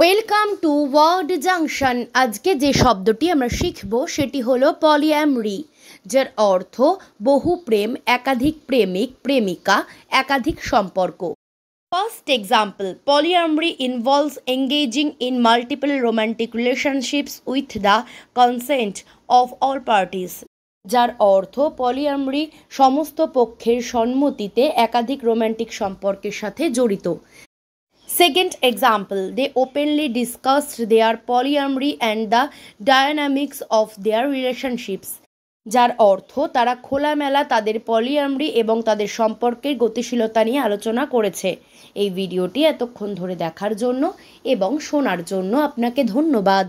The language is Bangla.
ওয়েলকাম টু ওয়ার্ড জাংশন আজকে যে শব্দটি আমরা শিখব সেটি হলো পলিয়ামরি যার অর্থ বহু প্রেম একাধিক প্রেমিক প্রেমিকা একাধিক সম্পর্ক first example polyamory involves engaging in multiple romantic relationships with the consent of all parties যার অর্থ পলিয়ামরি সমস্ত পক্ষের সম্মতিতে একাধিক রোম্যান্টিক সম্পর্কের সাথে জড়িত Second example, they openly discussed their polyamory and the dynamics of their relationships. যার অর্থ তারা খোলামেলা তাদের পলিয়ামরি এবং তাদের সম্পর্কের গতিশীলতা নিয়ে আলোচনা করেছে এই ভিডিওটি এতক্ষণ ধরে দেখার জন্য এবং শোনার জন্য আপনাকে ধন্যবাদ